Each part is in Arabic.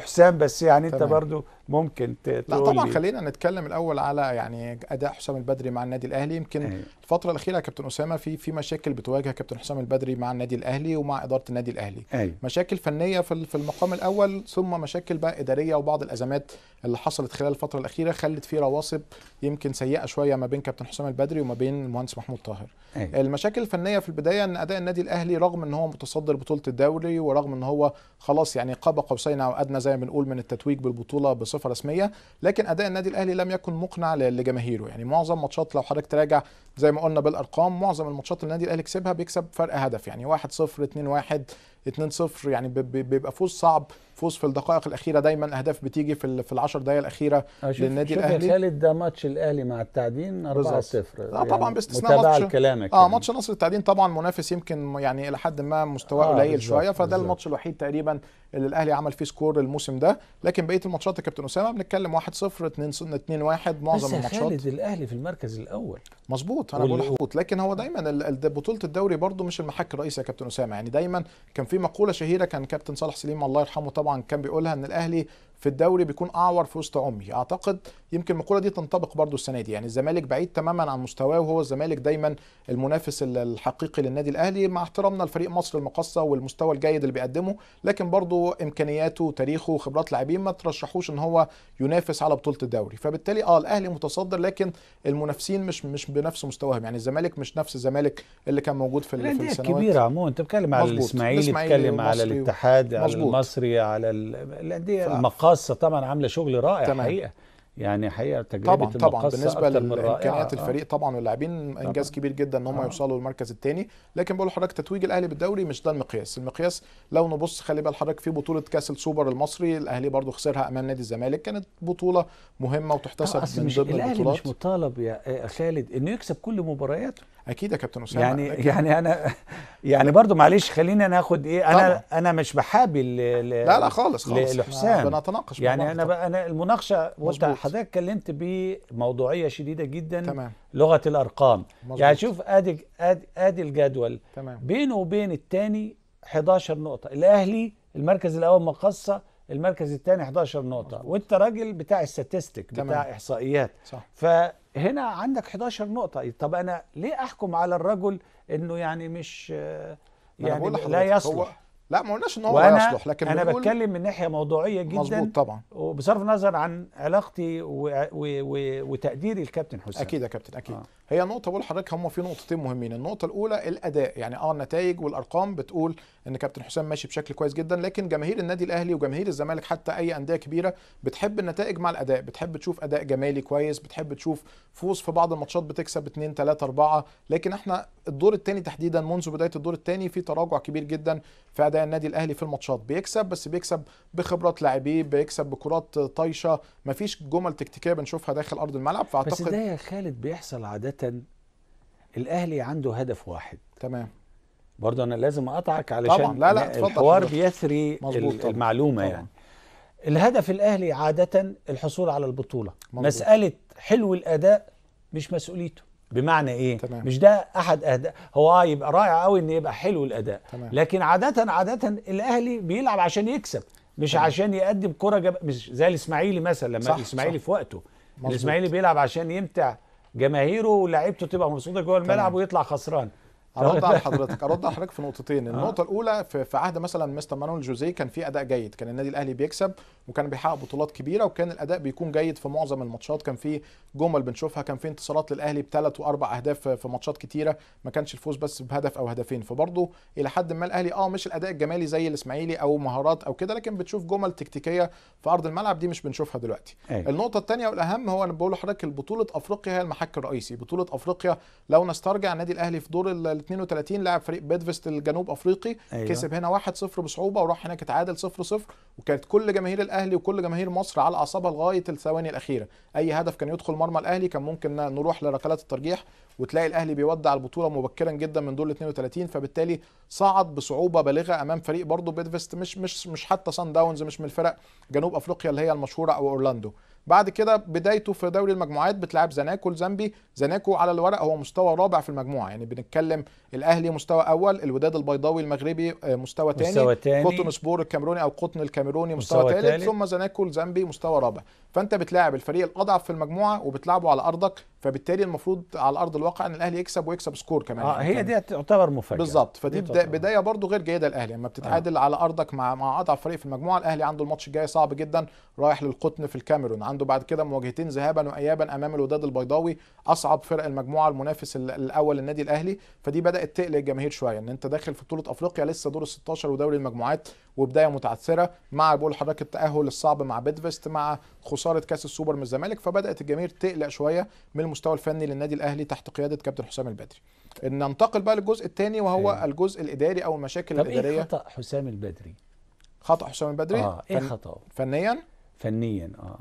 حسام بس يعني انت برضو ممكن لا طبعا خلينا نتكلم الاول على يعني اداء حسام البدري مع النادي الاهلي يمكن إيه. الفتره الاخيره كابتن اسامه في في مشاكل بتواجه كابتن حسام البدري مع النادي الاهلي ومع اداره النادي الاهلي أيه. مشاكل فنيه في في المقام الاول ثم مشاكل بقى اداريه وبعض الازمات اللي حصلت خلال الفتره الاخيره خلت في رواسب يمكن سيئه شويه ما بين كابتن حسام البدري وما بين المهندس محمود طاهر أيه. المشاكل الفنيه في البدايه ان اداء النادي الاهلي رغم ان هو متصدر بطوله الدوري ورغم ان هو خلاص يعني قاب قوسين او ادنى زي ما بنقول من التتويج بالبطوله بصفه رسميه لكن اداء النادي الاهلي لم يكن مقنع لجماهيره يعني معظم ماتشات لو حضرتك تراجع زي ما قلنا بالارقام معظم الماتشات النادي الاهلي كسبها بيكسب فرق هدف يعني 1 0 2 1 2-0 يعني بيبقى فوز صعب فوز في الدقائق الاخيره دايما اهداف بتيجي في في ال10 دقائق الاخيره للنادي شوف الاهلي خالد ده ماتش الاهلي مع التعدين 4-0 آه، يعني طبعا باستثناء ماتش كلامك اه يعني. ماتش نصر التعدين طبعا منافس يمكن يعني الى حد ما مستواه آه قليل شويه فده بالزبط. الماتش الوحيد تقريبا اللي الاهلي عمل فيه سكور الموسم ده لكن بقيه الماتشات يا كابتن اسامه بنتكلم 1-0 2-1 2 معظم الماتشات خالد الاهلي في المركز الاول مظبوط انا بقول لكن هو دايما بطوله الدوري برده مش المحك الرئيسي يا كابتن اسامه يعني دايما كان في في مقوله شهيره كان كابتن صالح سليم الله يرحمه طبعا كان بيقولها ان الاهلي في الدوري بيكون اعور في وسط امي اعتقد يمكن المقوله دي تنطبق برضو السنه دي يعني الزمالك بعيد تماما عن مستواه وهو الزمالك دايما المنافس الحقيقي للنادي الاهلي مع احترامنا لفريق مصر المقصه والمستوى الجيد اللي بيقدمه لكن برضو امكانياته وتاريخه وخبرات لاعبين ما ترشحوش ان هو ينافس على بطوله الدوري فبالتالي اه الاهلي متصدر لكن المنافسين مش مش بنفس مستواهم يعني الزمالك مش نفس الزمالك اللي كان موجود في, في السنوات الكبيره عموما انت بتتكلم على الاسماعيلي بتتكلم على الاتحاد على المصري على الانديه المقاصه طبعا عامله شغل رائع تمام. حقيقه يعني حقيقه تجربه طبعا طبعا بالنسبه لامكانيات آه. الفريق طبعا واللاعبين انجاز كبير جدا ان هم آه. يوصلوا للمركز الثاني لكن بقول لحضرتك تتويج الاهلي بالدوري مش ده المقياس المقياس لو نبص خلي بال حضرتك في بطوله كاس السوبر المصري الاهلي برضو خسرها امام نادي الزمالك كانت بطوله مهمه وتحتسب آه من ضمن البطولات الاهلي مش مطالب يا آه، خالد انه يكسب كل مبارياته اكيد يا كابتن اسامه يعني أكيد. يعني انا يعني برضو معلش خلينا ناخد ايه انا طبعا. انا مش بحابي لا لا خالص خالص لحسام بنتناقش يعني انا بقى انا المناقشه وانت حضرتك اتكلمت بموضوعيه شديده جدا تمام. لغه الارقام مزبوط. يعني شوف ادي ادي, آدي الجدول تمام. بينه وبين الثاني 11 نقطه الاهلي المركز الاول مقصه المركز الثاني 11 نقطة مزبوط. وانت راجل بتاع استاتستيك بتاع احصائيات صح. ف هنا عندك 11 نقطة طب أنا ليه أحكم على الرجل أنه يعني مش آه، يعني لا يصلح لا ما قلناش ان هو لا يصلح لكن انا بتكلم من ناحيه موضوعيه جدا مظبوط طبعا وبصرف النظر عن علاقتي و... و... و... وتقديري للكابتن حسام اكيد يا كابتن اكيد آه. هي نقطه بقول لحضرتك هم في نقطتين مهمين النقطه الاولى الاداء يعني اه النتائج والارقام بتقول ان كابتن حسام ماشي بشكل كويس جدا لكن جماهير النادي الاهلي وجماهير الزمالك حتى اي انديه كبيره بتحب النتائج مع الاداء بتحب تشوف اداء جمالي كويس بتحب تشوف فوز في بعض الماتشات بتكسب 2 3 4 لكن احنا الدور الثاني تحديدا منذ بدايه الدور الثاني في تراجع كبير جدا في أداء اداء النادي الاهلي في الماتشات بيكسب بس بيكسب بخبرات لاعبيه بيكسب بكرات طايشه مفيش جمل تكتيكيه بنشوفها داخل ارض الملعب فاعتقد بس ده يا خالد بيحصل عاده الاهلي عنده هدف واحد تمام برضه انا لازم اقطعك علشان طبعا لا لا الحوار بيثري المعلومه طبعا. يعني الهدف الاهلي عاده الحصول على البطوله مزبوط. مساله حلو الاداء مش مسؤوليته بمعنى ايه تمام. مش ده احد اهداف هو اه يبقى رائع قوي ان يبقى حلو الاداء تمام. لكن عاده عاده الاهلي بيلعب عشان يكسب مش تمام. عشان يقدم كره جب... مش زي الاسماعيلي مثلا لما الاسماعيلي في وقته الاسماعيلي بيلعب عشان يمتع جماهيره ولاعيبته تبقى مبسوطه جوه الملعب ويطلع خسران ارد على حضرتك ارد على حضرتك في نقطتين آه. النقطه الاولى في, في عهد مثلا مستر مانويل جوزيه كان في اداء جيد كان النادي الاهلي بيكسب وكان بيحقق بطولات كبيره وكان الاداء بيكون جيد في معظم الماتشات كان في جمل بنشوفها كان في انتصارات للاهلي بثلاث واربع اهداف في ماتشات كتيره ما كانش الفوز بس بهدف او هدفين فبرضه الى حد ما الاهلي اه مش الاداء الجمالي زي الاسماعيلي او مهارات او كده لكن بتشوف جمل تكتيكيه في ارض الملعب دي مش بنشوفها دلوقتي أي. أيوة. النقطه الثانيه والاهم هو انا بقول لحضرتك بطوله افريقيا هي المحك الرئيسي بطوله افريقيا لو نسترجع النادي الاهلي في دور 32 لعب فريق بيدفست الجنوب افريقي أيوة. كسب هنا 1-0 بصعوبه وراح هناك اتعادل 0-0 وكانت كل جماهير الاهلي وكل جماهير مصر على اعصابها لغايه الثواني الاخيره اي هدف كان يدخل مرمى الاهلي كان ممكن نروح لركلات الترجيح وتلاقي الاهلي بيودع البطوله مبكرا جدا من دور 32 فبالتالي صعد بصعوبه بالغه امام فريق برضه بيدفست مش مش مش حتى سان داونز مش من الفرق جنوب افريقيا اللي هي المشهوره او اورلاندو بعد كده بدايته في دوري المجموعات بتلعب زناكو الزامبي زناكو على الورق هو مستوى رابع في المجموعه يعني بنتكلم الاهلي مستوى اول الوداد البيضاوي المغربي آه، مستوى ثاني تاني قطن سبور الكاميروني او قطن الكاميروني مستوى ثالث ثم زناكو الزامبي مستوى رابع فانت بتلاعب الفريق الاضعف في المجموعه وبتلعبه على ارضك فبالتالي المفروض على ارض الواقع ان الاهلي يكسب ويكسب سكور كمان اه يعني هي دي تعتبر مفاجاه بالظبط فدي بدايه برضو غير جيده للاهلي لما بتتعادل آه. على ارضك مع مع اضعف فريق في المجموعه الاهلي عنده الماتش الجاي صعب جدا رايح للقطن في الكاميرون عنده بعد كده مواجهتين ذهابا وايابا امام الوداد البيضاوي اصعب فرق المجموعه المنافس الاول للنادي الاهلي فدي بدات تقلق الجماهير شويه ان انت داخل في بطوله افريقيا لسه دور ال 16 ودوري المجموعات وبدايه متعثره مع بقول لحضرتك التاهل الصعب مع بيدفست مع خساره كاس السوبر من الزمالك فبدات الجماهير تقلق شويه من المستوى الفني للنادي الاهلي تحت قياده كابتن حسام البدري ننتقل بقى للجزء الثاني وهو أيه. الجزء الاداري او المشاكل طب إيه الاداريه إيه خطا حسام البدري خطا حسام البدري اه ايه خطاه خطا؟ فنيا فنيا اه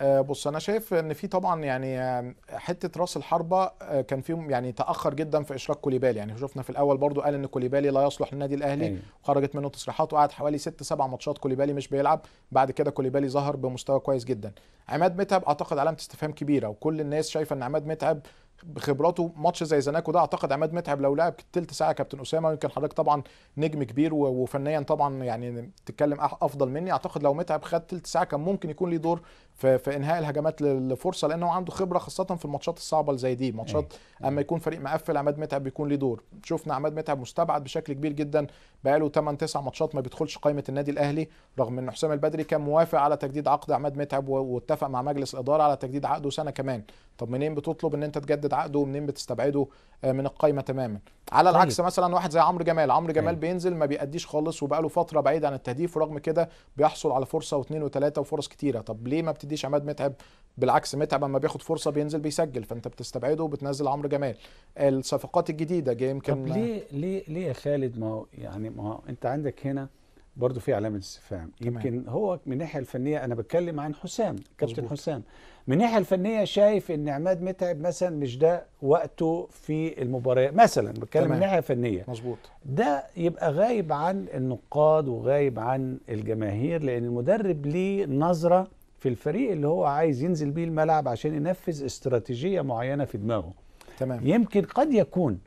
آه، بص انا شايف ان في طبعا يعني آه، حته راس الحربه آه، كان فيهم يعني تاخر جدا في اشراك كوليبالي يعني شفنا في الاول برضو قال ان كوليبالي لا يصلح للنادي الاهلي وخرجت أيوة. منه تصريحات وقعد حوالي ست سبع ماتشات كوليبالي مش بيلعب بعد كده كوليبالي ظهر بمستوى كويس جدا عماد متعب اعتقد علامه استفهام كبيره وكل الناس شايفه ان عماد متعب بخبراته ماتش زي زناكو ده اعتقد عماد متعب لو لعب تلت ساعه كابتن اسامه يمكن حضرتك طبعا نجم كبير وفنيا طبعا يعني تتكلم افضل مني اعتقد لو متعب خد تلت ساعه كان ممكن يكون ليه دور في في انهاء الهجمات للفرصه لانه عنده خبره خاصه في الماتشات الصعبه اللي زي دي ماتشات أيوة. اما يكون فريق مقفل عماد متعب بيكون ليه دور شفنا عماد متعب مستبعد بشكل كبير جدا بقاله 8 9 ماتشات ما بيدخلش قائمه النادي الاهلي رغم ان حسام البدري كان موافق على تجديد عقد عماد متعب واتفق مع مجلس الاداره على تجديد عقده سنه كمان طب منين بتطلب ان انت تجدد عقده ومنين بتستبعده آه، من القائمه تماما على طيب. العكس مثلا واحد زي عمرو جمال عمرو جمال طيب. بينزل ما بيأديش خالص وبقاله فتره بعيد عن التهديف ورغم كده بيحصل على فرصه واثنين وثلاثه وفرص كتيره طب ليه ما بتديش عماد متعب بالعكس متعب اما بياخد فرصه بينزل بيسجل فانت بتستبعده وبتنزل عمرو جمال الصفقات الجديده جاي يمكن طب ليه ليه ليه يا خالد ما هو يعني ما هو انت عندك هنا برضه في علامه استفهام يمكن هو من الناحيه الفنيه انا بتكلم عن حسام كابتن حسام من الناحيه الفنيه شايف ان عماد متعب مثلا مش ده وقته في المباراه مثلا بتكلم من الناحيه الفنيه مظبوط ده يبقى غايب عن النقاد وغايب عن الجماهير لان المدرب ليه نظره في الفريق اللي هو عايز ينزل بيه الملعب عشان ينفذ استراتيجيه معينه في دماغه تمام يمكن قد يكون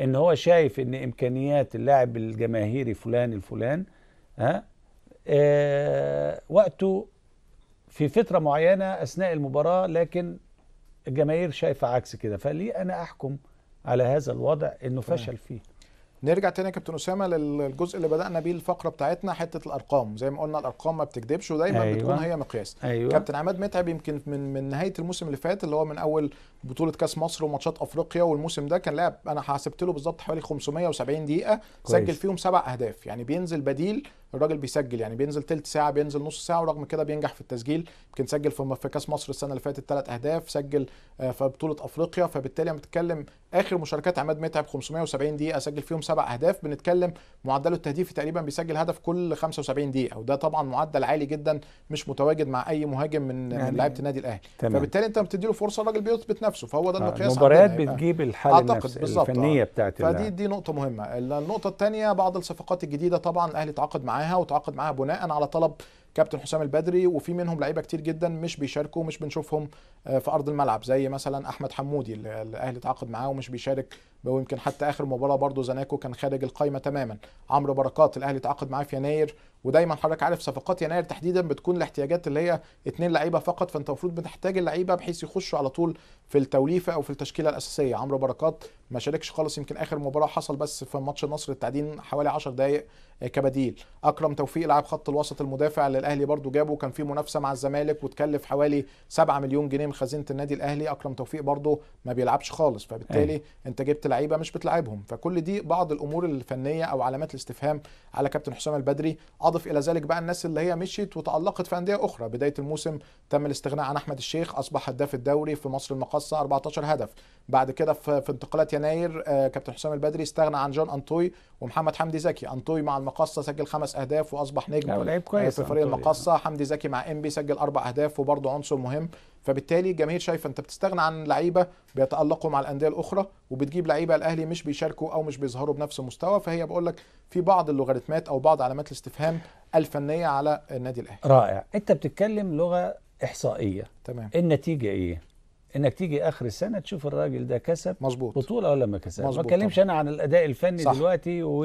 ان هو شايف ان امكانيات اللاعب الجماهيري فلان الفلان ها آه وقته في فتره معينه اثناء المباراه لكن الجماهير شايفه عكس كده فليه انا احكم على هذا الوضع انه فشل فيه نرجع تاني يا كابتن اسامه للجزء اللي بدانا بيه الفقره بتاعتنا حته الارقام زي ما قلنا الارقام ما بتكذبش ودايما أيوة. بتكون هي مقياس أيوة. كابتن عماد متعب يمكن من من نهايه الموسم اللي فات اللي هو من اول بطوله كاس مصر وماتشات افريقيا والموسم ده كان لعب انا حسبت له بالظبط حوالي 570 دقيقه كويس. سجل فيهم سبع اهداف يعني بينزل بديل الراجل بيسجل يعني بينزل تلت ساعه بينزل نص ساعه ورغم كده بينجح في التسجيل يمكن سجل في, في كاس مصر السنه اللي فاتت ثلاث اهداف سجل آه، في بطوله افريقيا فبالتالي لما بتتكلم اخر مشاركات عماد متعب 570 دقيقه سجل فيهم سبع اهداف بنتكلم معدله التهديفي تقريبا بيسجل هدف كل 75 دقيقه وده طبعا معدل عالي جدا مش متواجد مع اي مهاجم من يعني من لعيبه النادي الاهلي فبالتالي انت بتدي له فرصه الراجل بيثبت نفسه فهو ده آه، المقياس المباريات يعني بتجيب الحاله النفسيه الفنيه بتاعت فدي دي نقطه مهمه النقطه الثانيه بعض الصفقات الجديده طبعا الاهلي تعاقد معاه معاها وتعاقد معاها بناء على طلب كابتن حسام البدري وفي منهم لعيبه كتير جدا مش بيشاركوا ومش بنشوفهم آه، في ارض الملعب زي مثلا احمد حمودي اللي الاهلي تعاقد معاه ومش بيشارك ويمكن حتى اخر مباراه برضه زناكو كان خارج القايمه تماما عمرو بركات الاهلي تعاقد معاه في يناير ودايما حضرتك عارف صفقات يناير تحديدا بتكون الاحتياجات اللي هي اثنين لعيبه فقط فانت المفروض بتحتاج اللعيبه بحيث يخشوا على طول في التوليفه او في التشكيله الاساسيه عمرو بركات ما شاركش خالص يمكن اخر مباراه حصل بس في ماتش النصر التعدين حوالي 10 دقائق آه، كبديل اكرم توفيق لاعب خط الوسط المدافع اللي الاهلي برده جابه كان في منافسه مع الزمالك وتكلف حوالي 7 مليون جنيه من خزينه النادي الاهلي اكرم توفيق برده ما بيلعبش خالص فبالتالي أي. أيوة. انت جبت لعيبه مش بتلعبهم فكل دي بعض الامور الفنيه او علامات الاستفهام على كابتن حسام البدري اضف الى ذلك بقى الناس اللي هي مشيت وتالقت في انديه اخرى بدايه الموسم تم الاستغناء عن احمد الشيخ اصبح هداف الدوري في مصر المقاصه 14 هدف بعد كده في انتقالات يناير آه، كابتن حسام البدري استغنى عن جون انطوي ومحمد حمدي زكي انطوي مع المقصه سجل خمس اهداف واصبح نجم لعيب كويس في فريق المقصه حمدي زكي مع انبي سجل اربع اهداف وبرضه عنصر مهم فبالتالي الجماهير شايفه انت بتستغنى عن لعيبه بيتالقوا مع الانديه الاخرى وبتجيب لعيبه الاهلي مش بيشاركوا او مش بيظهروا بنفس المستوى فهي بقول لك في بعض اللوغاريتمات او بعض علامات الاستفهام الفنيه على النادي الاهلي رائع انت بتتكلم لغه احصائيه تمام النتيجه ايه انك تيجي اخر السنه تشوف الراجل ده كسب مظبوط بطوله ولا ما كسبش ما اتكلمش انا عن الاداء الفني صح. دلوقتي و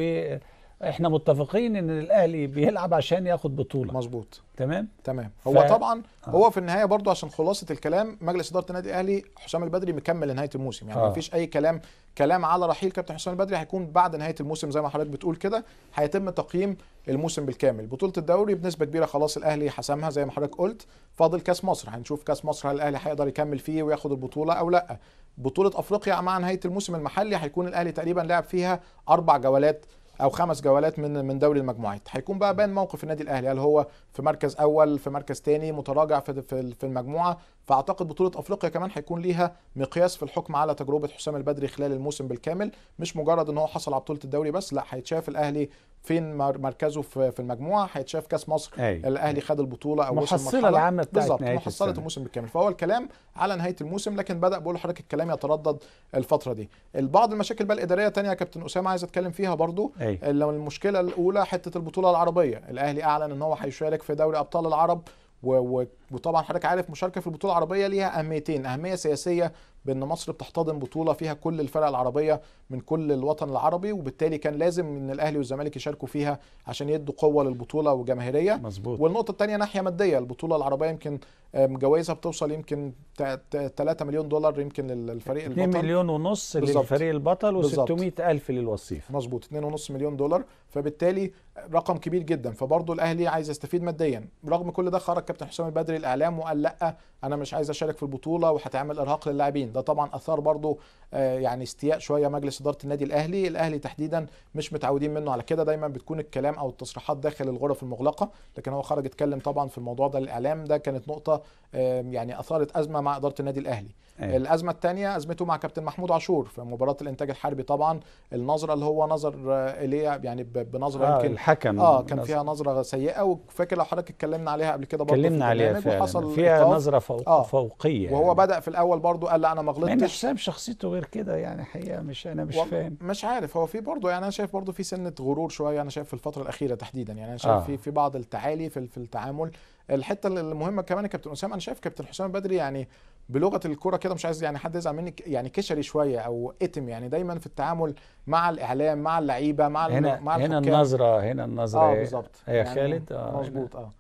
احنا متفقين ان الاهلي بيلعب عشان ياخد بطوله مظبوط تمام تمام ف... هو طبعا آه. هو في النهايه برضو عشان خلاصه الكلام مجلس اداره النادي الاهلي حسام البدري مكمل نهايه الموسم يعني آه. مفيش اي كلام كلام على رحيل كابتن حسام البدري هيكون بعد نهايه الموسم زي ما حضرتك بتقول كده هيتم تقييم الموسم بالكامل بطوله الدوري بنسبه كبيره خلاص الاهلي حسمها زي ما حضرتك قلت فاضل كاس مصر هنشوف كاس مصر هل الاهلي هيقدر يكمل فيه وياخد البطوله او لا بطوله افريقيا مع نهايه الموسم المحلي هيكون الاهلي تقريبا لعب فيها اربع جولات او خمس جولات من من دوري المجموعات هيكون بقى بين موقف النادي الاهلي هل هو في مركز اول في مركز ثاني متراجع في في المجموعه فاعتقد بطوله افريقيا كمان هيكون ليها مقياس في الحكم على تجربه حسام البدري خلال الموسم بالكامل مش مجرد ان هو حصل على بطوله الدوري بس لا هيتشاف الاهلي فين مركزه في المجموعه هيتشاف كاس مصر أي. الاهلي خد البطوله او المحصله العامه بالظبط محصله الموسم بالكامل فهو الكلام على نهايه الموسم لكن بدا بقول حضرتك الكلام يتردد الفتره دي البعض المشاكل بقى الاداريه ثانيه يا كابتن اسامه عايز اتكلم فيها برضو أي. المشكله الاولى حته البطوله العربيه الاهلي اعلن ان هو هيشارك في دوري ابطال العرب وطبعا حضرتك عارف مشاركه في البطوله العربيه ليها اهميتين اهميه سياسيه بان مصر بتحتضن بطوله فيها كل الفرق العربيه من كل الوطن العربي وبالتالي كان لازم ان الاهلي والزمالك يشاركوا فيها عشان يدوا قوه للبطوله وجماهيريه مظبوط والنقطه الثانيه ناحيه ماديه البطوله العربيه يمكن جوائزها بتوصل يمكن 3 مليون دولار يمكن للفريق البطل 2 مليون ونص بالزبط. للفريق البطل و600 الف للوصيف مظبوط 2.5 مليون دولار فبالتالي رقم كبير جدا فبرضه الاهلي عايز يستفيد ماديا رغم كل ده خرج كابتن حسام البدري الاعلام وقال لا انا مش عايز اشارك في البطوله وهتعمل ارهاق للاعبين ده طبعا اثار برضه آه، يعني استياء شويه مجلس اداره النادي الاهلي الاهلي تحديدا مش متعودين منه على كده دايما بتكون الكلام او التصريحات داخل الغرف المغلقه لكن هو خرج اتكلم طبعا في الموضوع ده الاعلام ده كانت نقطه يعني اثارت ازمه مع اداره النادي الاهلي أيه. الازمه الثانيه ازمته مع كابتن محمود عاشور في مباراه الانتاج الحربي طبعا النظره اللي هو نظر آه، اليها يعني بنظره آه يمكن الحكم اه كان نظر. فيها نظره سيئه وفاكر لو حضرتك اتكلمنا عليها قبل كده برضه اتكلمنا عليها فعلا وحصل فيها نظره فوق آه فوقيه يعني. وهو يعني. بدا في الاول برضه قال لا انا ما غلطتش يعني حسام شخصيته غير كده يعني حقيقه مش انا مش فاهم مش عارف هو في برضه يعني انا شايف برضه في سنه غرور شويه انا شايف في الفتره الاخيره تحديدا يعني انا شايف آه. في في بعض التعالي في, في التعامل الحته المهمه كمان يا كابتن اسامه انا شايف كابتن حسام بدري يعني بلغه الكوره كده مش عايز يعني حد يزعل مني يعني كشري شويه او اتم يعني دايما في التعامل مع الاعلام مع اللعيبه مع هنا مع هنا النظره هنا النظره اه بالظبط هي يعني خالد اه مظبوط اه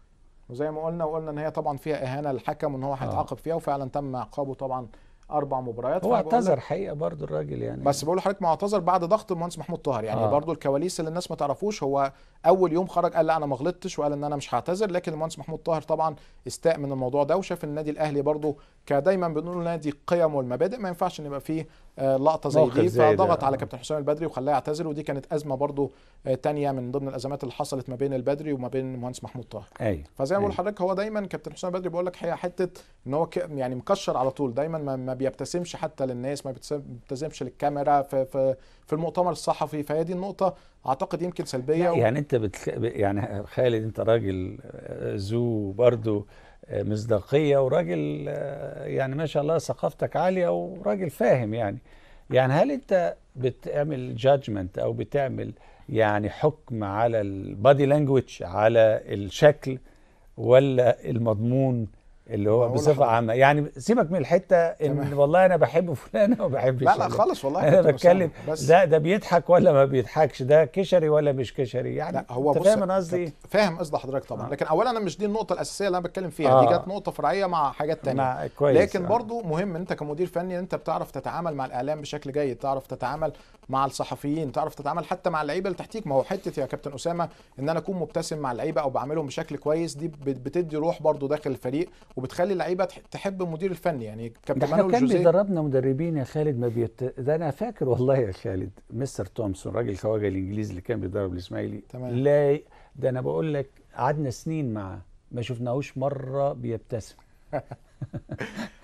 وزي ما قلنا وقلنا ان هي طبعا فيها اهانه للحكم وان هو هيتعاقب آه. فيها وفعلا تم عقابه طبعا اربع مباريات هو اعتذر حقيقه برضو الراجل يعني بس بقول لحضرتك ما اعتذر بعد ضغط المهندس محمود طاهر يعني آه. برضو الكواليس اللي الناس ما تعرفوش هو اول يوم خرج قال لا انا ما غلطتش وقال ان انا مش هعتذر لكن المهندس محمود طاهر طبعا استاء من الموضوع ده وشاف النادي الاهلي برضو كدايما بنقول نادي القيم والمبادئ ما ينفعش ان يبقى فيه آه، لقطه زي دي فضغط على آه. كابتن حسام البدري وخلاه يعتذر ودي كانت ازمه برضو آه، تانية من ضمن الازمات اللي حصلت ما بين البدري وما بين المهندس محمود طاهر أي. فزي ما بقول لحضرتك هو دايما كابتن حسام البدري بيقول لك هي حته ان هو يعني مكشر على طول دايما ما بيبتسمش حتى للناس ما بيبتسمش للكاميرا في في, في المؤتمر الصحفي فهي دي النقطه اعتقد يمكن سلبيه و... يعني انت بتخ... يعني خالد انت راجل ذو آه، برضه آه، مصداقيه وراجل آه، يعني ما شاء الله ثقافتك عاليه وراجل فاهم يعني يعني هل انت بتعمل جادجمنت او بتعمل يعني حكم على البادي لانجوج على الشكل ولا المضمون اللي هو بصفه عامه يعني سيبك من الحته ان تمام. والله انا بحب فلان وما بحبش لا لا خالص والله انا بتكلم ده ده بيضحك ولا ما بيضحكش ده كشري ولا مش كشري يعني لا هو انت فاهم انا قصدي إيه؟ فاهم قصدي حضرتك طبعا آه. لكن اولا انا مش دي النقطه الاساسيه اللي انا بتكلم فيها آه. دي كانت نقطه فرعيه مع حاجات تانية آه. كويس لكن آه. برضو مهم انت كمدير فني انت بتعرف تتعامل مع الاعلام بشكل جيد تعرف تتعامل مع الصحفيين تعرف تتعامل حتى مع اللعيبه اللي تحتيك ما هو حته يا كابتن اسامه ان انا اكون مبتسم مع اللعيبه او بعملهم بشكل كويس دي بتدي روح برضو داخل الفريق وبتخلي اللعيبه تحب المدير الفني يعني كابتن مانويل كان بيدربنا مدربين يا خالد ما بيت... ده انا فاكر والله يا خالد مستر تومسون راجل الخواجه الانجليزي اللي كان بيدرب الاسماعيلي تمام لا ده انا بقول لك قعدنا سنين معاه ما شفناهوش مره بيبتسم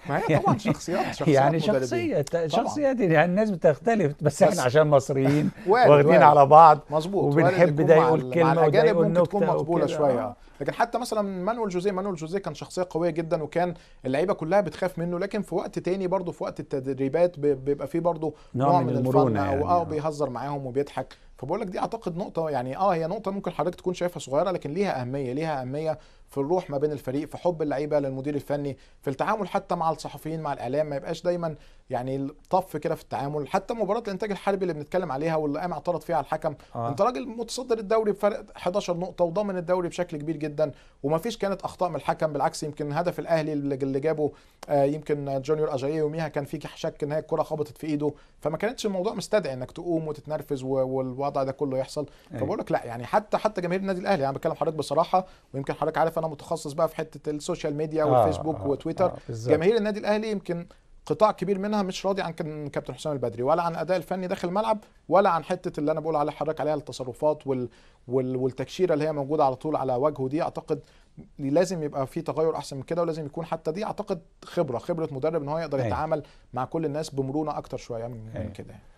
ما هي يعني طبعا شخصيات يعني شخصيات يعني شخصية شخصيات يعني،, يعني الناس بتختلف بس, بس احنا عشان مصريين واخدين على بعض مظبوط وبنحب ده يقول كلمة مع الاجانب ممكن تكون مقبولة شوية لكن حتى مثلا مانويل جوزيه مانويل جوزيه كان شخصيه قويه جدا وكان اللعيبه كلها بتخاف منه لكن في وقت تاني برضه في وقت التدريبات بيبقى فيه برضه نوع, نوع من, من المرونه الفن يعني او آه آه. بيهزر معاهم وبيضحك فبقول لك دي اعتقد نقطه يعني اه هي نقطه ممكن حضرتك تكون شايفها صغيره لكن ليها اهميه ليها اهميه في الروح ما بين الفريق في حب اللعيبه للمدير الفني في التعامل حتى مع الصحفيين مع الاعلام ما يبقاش دايما يعني طف كده في التعامل حتى مباراه الانتاج الحربي اللي بنتكلم عليها واللي قام اعترض فيها على الحكم آه. انت راجل متصدر الدوري بفرق 11 نقطه وضامن الدوري بشكل كبير جدا وما فيش كانت اخطاء من الحكم بالعكس يمكن هدف الاهلي اللي جابه آه يمكن جونيور اجاي يوميها كان في شك ان هي الكره خبطت في ايده فما كانتش الموضوع مستدعي انك تقوم وتتنرفز والوضع الوضع ده كله يحصل أيوة. فبقول لك لا يعني حتى حتى جماهير النادي الاهلي يعني انا يعني بتكلم حضرتك بصراحه ويمكن حضرتك عارف انا متخصص بقى في حته السوشيال ميديا آه، والفيسبوك آه وتويتر آه جماهير النادي الاهلي يمكن قطاع كبير منها مش راضي عن كابتن حسام البدري ولا عن الاداء الفني داخل الملعب ولا عن حته اللي انا بقول على حضرتك عليها التصرفات وال وال والتكشيره اللي هي موجوده على طول على وجهه دي اعتقد لازم يبقى في تغير احسن من كده ولازم يكون حتى دي اعتقد خبره خبره مدرب ان هو يقدر أيوة. يتعامل مع كل الناس بمرونه اكتر شويه من, من أيوة. كده